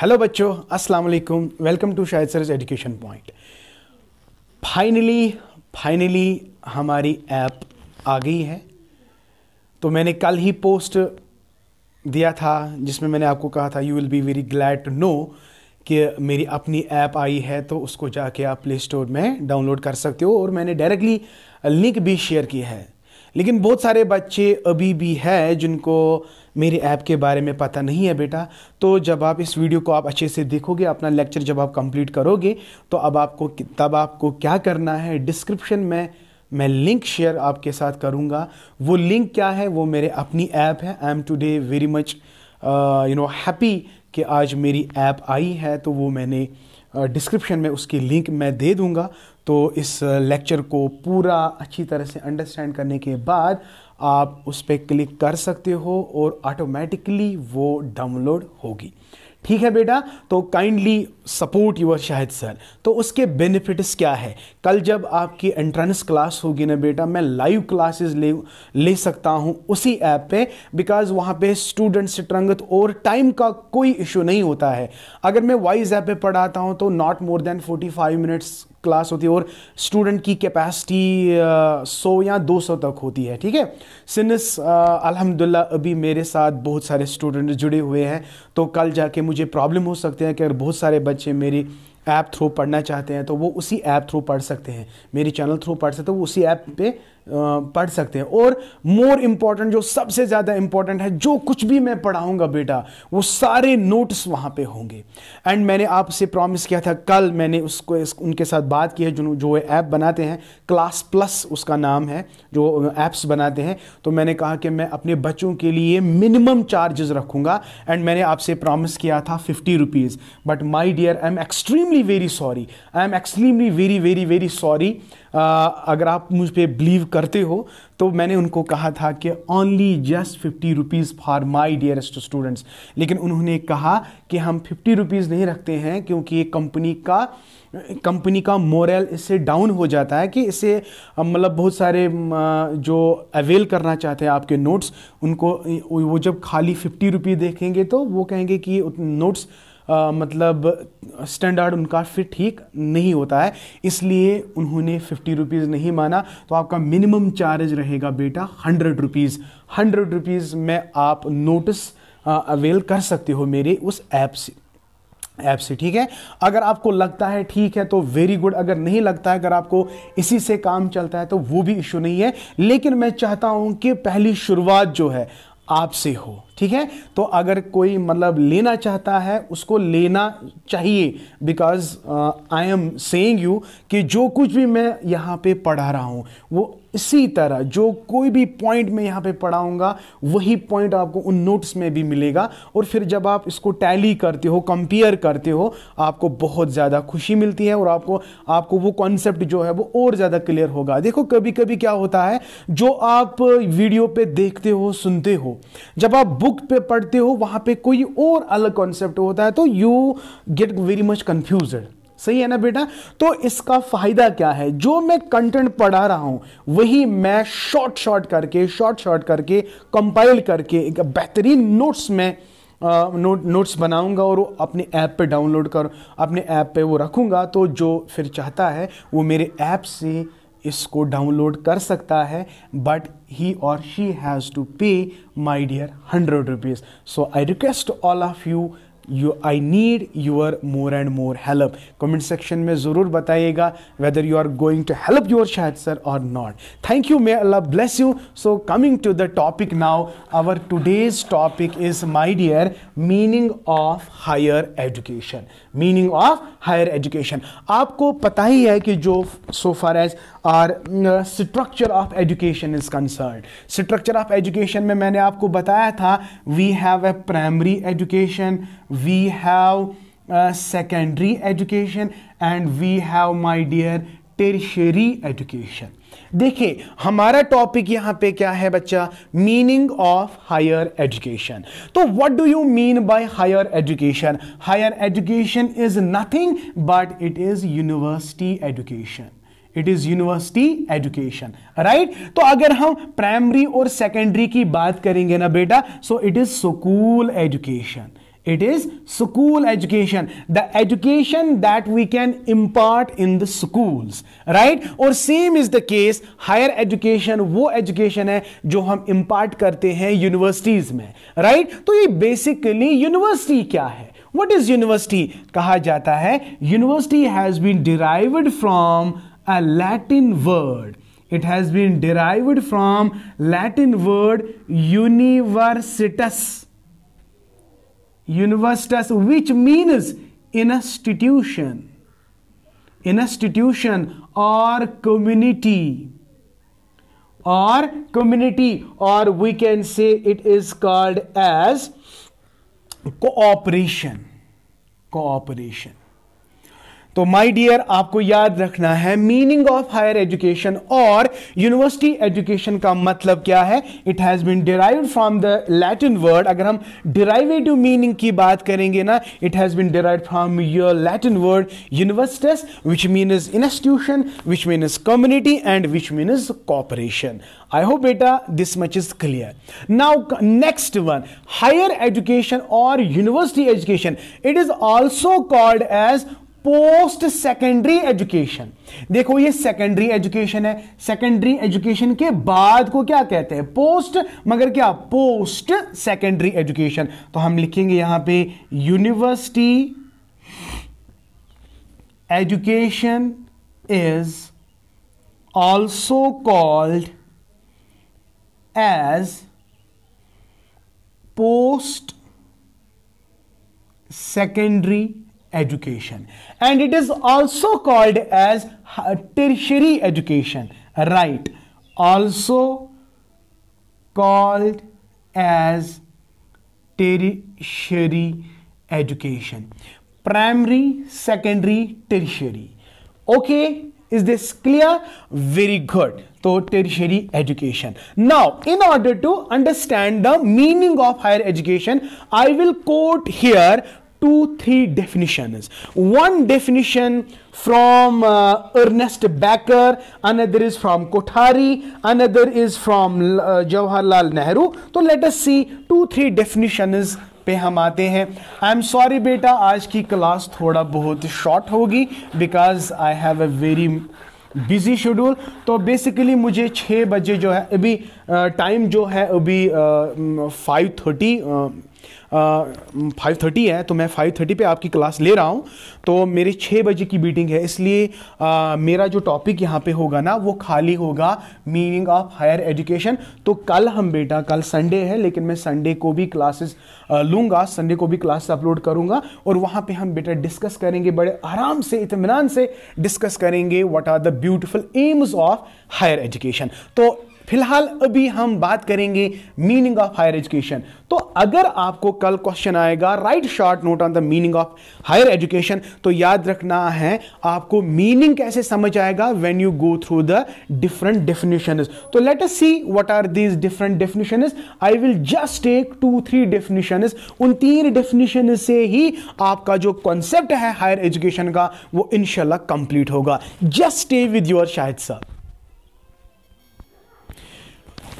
Hello बच्चों अस्सलाम वालेकुम welcome to Shahid sir education point finally finally हमारी ऐप आ गई है तो मैंने कल ही पोस्ट दिया था जिसमें मैंने आपको कहा था you will be very glad to know कि मेरी अपनी ऐप आई है तो उसको जाके आप प्ले स्टोर में डाउनलोड कर सकते हो और मैंने डायरेक्टली लिंक भी शेयर की है लेकिन बहुत सारे बच्चे अभी भी हैं जिनको मेरे ऐप के बारे में पता नहीं है बेटा तो जब आप इस वीडियो को आप अच्छे से देखोगे अपना लेक्चर जब आप कंप्लीट करोगे तो अब आपको तब आपको क्या करना है डिस्क्रिप्शन में मैं लिंक शेयर आपके साथ करूँगा वो लिंक क्या है वो मेरे अपनी ऐप है I am today very much you know happy कि आज मेरी ऐप आई है तो वो मैंने डिस्क्रिप्शन में उसकी लिंक मैं दे दूंगा तो इस लेक्चर को पूरा अच्छी तरह से अंडरस्टैंड करने के बाद आप उस पर क्लिक कर सकते हो और ऑटोमेटिकली वो डाउनलोड होगी ठीक है बेटा तो kindly support your Shahid sir तो उसके बेनिफिट्स क्या है कल जब आपकी एंट्रेंस क्लास होगी ना बेटा मैं लाइव क्लासेस ले ले सकता हूँ उसी ऐप पे बिकॉज वहाँ पे स्टूडेंट ट्रंगत और टाइम का कोई इशू नहीं होता है अगर मैं वॉइस ऐप पे पढ़ाता हूँ तो not more than 45 minutes class होती है और स्टूडेंट की कैपेसिटी सौ या दो सौ तक होती है ठीक है सिनस अलहमदिल्ला अभी मेरे साथ बहुत सारे स्टूडेंट जुड़े हुए हैं तो कल जाके मुझे प्रॉब्लम हो सकते हैं कि अगर बहुत सारे बच्चे मेरी ऐप थ्रू पढ़ना चाहते हैं तो वो उसी ऐप थ्रू पढ़ सकते हैं मेरी चैनल थ्रू पढ़ सकते हैं तो वो उसी ऐप पे पढ़ सकते हैं और मोर इम्पॉर्टेंट जो सबसे ज़्यादा इम्पॉर्टेंट है जो कुछ भी मैं पढ़ाऊँगा बेटा वो सारे नोट्स वहाँ पे होंगे एंड मैंने आपसे प्रॉमिस किया था कल मैंने उसको इस, उनके साथ बात की है जो जो ऐप बनाते हैं क्लास प्लस उसका नाम है जो ऐप्स बनाते हैं तो मैंने कहा कि मैं अपने बच्चों के लिए मिनिमम चार्जेस रखूँगा एंड मैंने आपसे प्रॉमिस किया था fifty rupees but my dear I am extremely very sorry I am extremely very very very sorry अगर आप मुझ पर बिलीव करते हो तो मैंने उनको कहा था कि only just fifty rupees for my dearest students लेकिन उन्होंने कहा कि हम फिफ्टी रुपीज़ नहीं रखते हैं क्योंकि ये कंपनी का कंपनी का मोरल इससे डाउन हो जाता है कि इसे मतलब बहुत सारे जो अवेल करना चाहते हैं आपके नोट्स उनको वो जब खाली फिफ्टी रुपी देखेंगे तो वो कहेंगे कि नोट्स आ, मतलब स्टैंडर्ड उनका फिर ठीक नहीं होता है इसलिए उन्होंने फिफ्टी रुपीज़ नहीं माना तो आपका मिनिमम चार्ज रहेगा बेटा हंड्रेड रुपीज़ हंड्रेड रुपीज़ में आप नोटिस अवेल कर सकते हो मेरे उस ऐप से ऐप से ठीक है अगर आपको लगता है ठीक है तो वेरी गुड अगर नहीं लगता है अगर आपको इसी से काम चलता है तो वो भी इशू नहीं है लेकिन मैं चाहता हूं कि पहली शुरुआत जो है आपसे हो ठीक है तो अगर कोई मतलब लेना चाहता है उसको लेना चाहिए because I am saying you कि जो कुछ भी मैं यहाँ पे पढ़ा रहा हूँ वो इसी तरह जो कोई भी पॉइंट मैं यहाँ पे पढ़ाऊँगा वही पॉइंट आपको उन नोट्स में भी मिलेगा और फिर जब आप इसको टैली करते हो कंपेयर करते हो आपको बहुत ज़्यादा खुशी मिलती है और आपको आपको वो कॉन्सेप्ट जो है वो और ज़्यादा क्लियर होगा देखो कभी कभी क्या होता है जो आप वीडियो पे देखते हो सुनते हो जब आप बुक बुक पे पढ़ते हो वहाँ पे कोई और अलग कॉन्सेप्ट होता है तो you get very much confuse सही है ना बेटा तो इसका फायदा क्या है जो मैं कंटेंट पढ़ा रहा हूं वही मैं शॉर्ट शॉर्ट करके शॉर्ट शॉर्ट करके कंपाइल करके एक बेहतरीन नोट्स में नोट नोट्स बनाऊंगा और वो अपने ऐप पे डाउनलोड कर अपने ऐप पे वो रखूंगा तो जो फिर चाहता है वो मेरे ऐप से इसको डाउनलोड कर सकता है बट ही और she has to pay my dear hundred rupees so I request all of you you I need your more and more help comment section में ज़रूर बताइएगा whether you are going to help your Shahid sir और not thank you may Allah bless you so coming to the topic now our today's topic is my dear meaning of higher education meaning of higher education आपको पता ही है कि जो सो far as our structure of education is concern structure of education में मैंने आपको बताया था we have a primary education we have secondary education and we have my dear tertiary education देखिए हमारा टॉपिक यहाँ पे क्या है बच्चा मीनिंग ऑफ हायर एजुकेशन तो what do you mean by higher education higher education is nothing but it is university education it is university education right तो अगर हम प्राइमरी और सेकेंडरी की बात करेंगे ना बेटा so it is school education it is school education the education that we can impart in the school right और same is the case higher education वो एजुकेशन है जो हम इंपार्ट करते हैं यूनिवर्सिटीज में राइट right? तो ये बेसिकली यूनिवर्सिटी क्या है वट इज यूनिवर्सिटी कहा जाता है university has been derived from a Latin word it has been derived from Latin word universitas universitas which means in institution in institution or community or community or we can say it is called as cooperation cooperation तो my dear आपको याद रखना है meaning of higher education और university education का मतलब क्या है it has been derive from the Latin word अगर हम डिराइवेटिव मीनिंग की बात करेंगे ना it has been derive from your Latin word universitas which mean is institution which mean is community and which mean is cooperation I hope बेटा this much is clear now next one higher education और university education it is also called as post secondary education देखो ये secondary education है secondary education के बाद को क्या कहते हैं पोस्ट मगर क्या पोस्ट सेकेंडरी एजुकेशन तो हम लिखेंगे यहां पे university education is also called as post secondary education and it is also called as tertiary education right also called as tertiary education primary secondary tertiary okay is this clear very good so tertiary education now in order to understand the meaning of higher education i will quote here two, three definitions. One definition from uh, Ernest Becker, another is from Kothari, another is from uh, Jawaharlal Nehru. So let us see two, three definitions पे हम आते हैं I am sorry बेटा आज की class थोड़ा बहुत short होगी because I have a very busy schedule तो बेसिकली मुझे छः बजे जो है अभी टाइम जो है अभी फाइव थर्टी फाइव थर्टी है तो मैं फाइव थर्टी पर आपकी क्लास ले रहा हूँ तो मेरी छः बजे की मीटिंग है इसलिए uh, मेरा जो टॉपिक यहाँ पे होगा ना वो खाली होगा मीनिंग ऑफ हायर एजुकेशन तो कल हम बेटा कल संडे है लेकिन मैं संडे को भी क्लासेस लूँगा संडे को भी क्लासेस अपलोड करूँगा और वहाँ पर हम बेटा डिस्कस करेंगे बड़े आराम से इतमान से डिस्कस करेंगे what are the beautiful aims of higher education तो फिलहाल अभी हम बात करेंगे मीनिंग ऑफ हायर एजुकेशन तो अगर आपको कल क्वेश्चन आएगा right short note on the meaning of higher education तो याद रखना है आपको मीनिंग कैसे समझ आएगा when you go through the different definition तो let us see what are these different definition I will just take two three definition उन तीन डेफिनेशन से ही आपका जो कॉन्सेप्ट है हायर एजुकेशन का वो इनशाला कंप्लीट होगा just stay with your Shahid साहब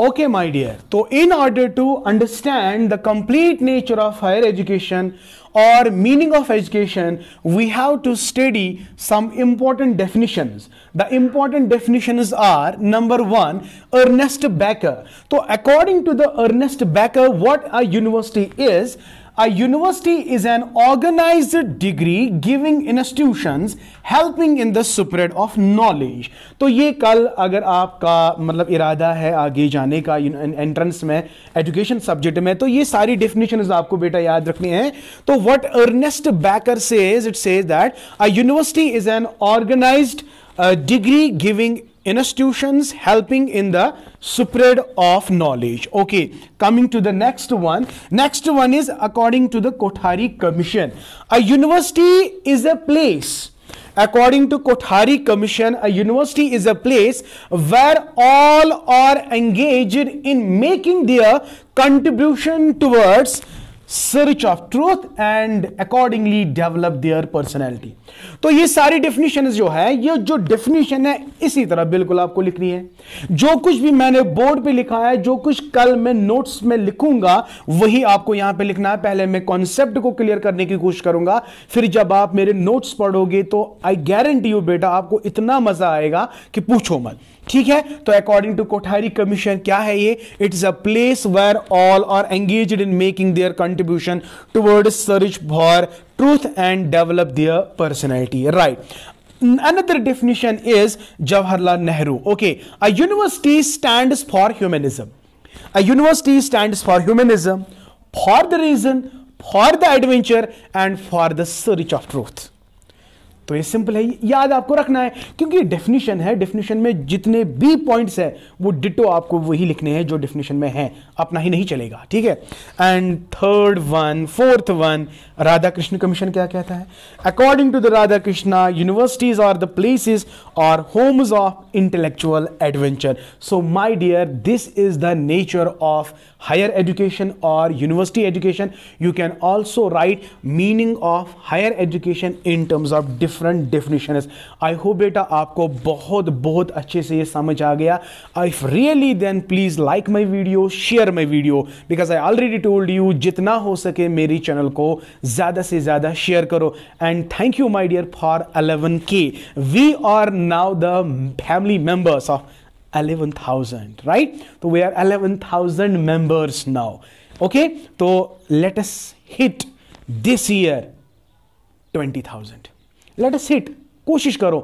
Okay, my dear. So, in order to understand the complete nature of higher education or meaning of education, we have to study some important definitions. The important definitions are number one, Ernest Becker. So, according to the Ernest Becker, what a university is, A university is an organized degree giving institutions helping in the spread of knowledge. तो ये कल अगर आपका मतलब इरादा है आगे जाने का एंट्रेंस में एजुकेशन सब्जेक्ट में तो ये सारी डेफिनेशन आपको बेटा याद रखनी है तो what Ernest Barker says it says that a university is an organize degree giving institutions helping in the spread of knowledge okay coming to the next one next one is according to the kothari commission a university is a place according to kothari commission a university is a place where all are engaged in making their contribution towards search of truth and accordingly develop their personality तो ये सारी definition जो है ये जो definition है इसी तरह बिल्कुल आपको लिखनी है जो कुछ भी मैंने बोर्ड पे लिखा है जो कुछ कल मैं नोट्स में लिखूंगा वही आपको यहां पे लिखना है पहले मैं कॉन्सेप्ट को क्लियर करने की कोशिश करूंगा फिर जब आप मेरे नोट्स पढ़ोगे तो आई गारंटी यू बेटा आपको इतना मजा आएगा कि पूछो मत ठीक है तो अकॉर्डिंग टू कोठारी कमीशन क्या है ये it's a place where all are engage in making their contribution toward search for truth and develop their personality right another definition is Jawaharlal Nehru. Okay, a university stands for humanism. A university stands for humanism for the reason, for the adventure, and for the search of truth. तो ये simple है याद आपको रखना है क्योंकि definition है definition में जितने भी पॉइंट्स है वो डिटो आपको वही लिखने हैं जो डेफिनेशन में है अपना ही नहीं चलेगा ठीक है and third one fourth one Radha Krishna commission क्या कहता है according to the Radha Krishna universities are the places और homes of intellectual adventure so my dear this is the nature of higher education और university education you can also write meaning of higher education in terms of different different definition I hope बेटा आपको बहुत बहुत अच्छे से ये समझ आ गया I really then please like my video share my video because I already told you जितना हो सके मेरी चैनल को ज़्यादा से ज़्यादा शेयर करो and thank you my dear for eleven K we are now the family members of 11,000, right? So we are 11,000 members now. Okay, so let hit this year twenty thousand let us hit कोशिश करो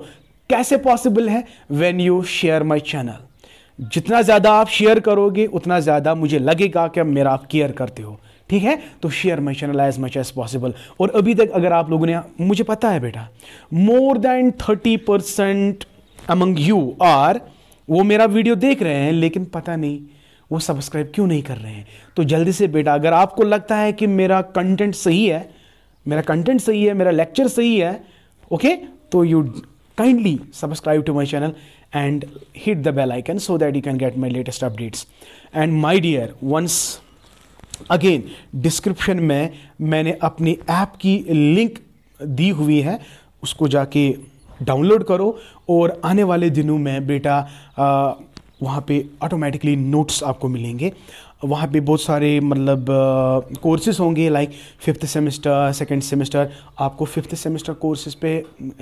कैसे possible है when you share my channel जितना ज़्यादा आप share करोगे उतना ज़्यादा मुझे लगेगा कि मेरा आप केयर करते हो ठीक है तो share my channel as much as possible और अभी तक अगर आप लोगों ने मुझे पता है बेटा more than thirty percent among you are वो मेरा वीडियो देख रहे हैं लेकिन पता नहीं वो सब्सक्राइब क्यों नहीं कर रहे हैं तो जल्दी से बेटा अगर आपको लगता है कि मेरा कंटेंट सही है मेरा कंटेंट सही है मेरा लेक्चर सही है ओके तो you kindly subscribe to my channel and hit the bell icon so that you can get my latest updates and my dear once again description में मैंने अपनी ऐप की लिंक दी हुई है उसको जाके डाउनलोड करो और आने वाले दिनों में बेटा वहाँ पे ऑटोमेटिकली नोट्स आपको मिलेंगे वहाँ पे बहुत सारे मतलब कोर्सेज होंगे like fifth semester second semester आपको फिफ्थ सेमेस्टर कोर्सेज पे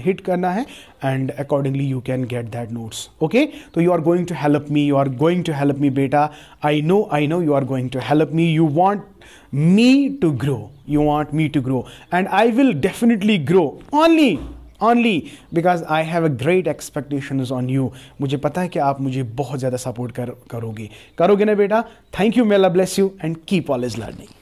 हिट करना है and accordingly you can get that notes okay तो you are going to help me you are going to help me बेटा I know I know you are going to help me you want me to grow you want me to grow and I will definitely grow only only because I have a great expectation on you मुझे पता है कि आप मुझे बहुत ज़्यादा support कर करोगे करोगे ना बेटा थैंक यू मेला bless you and keep all is learning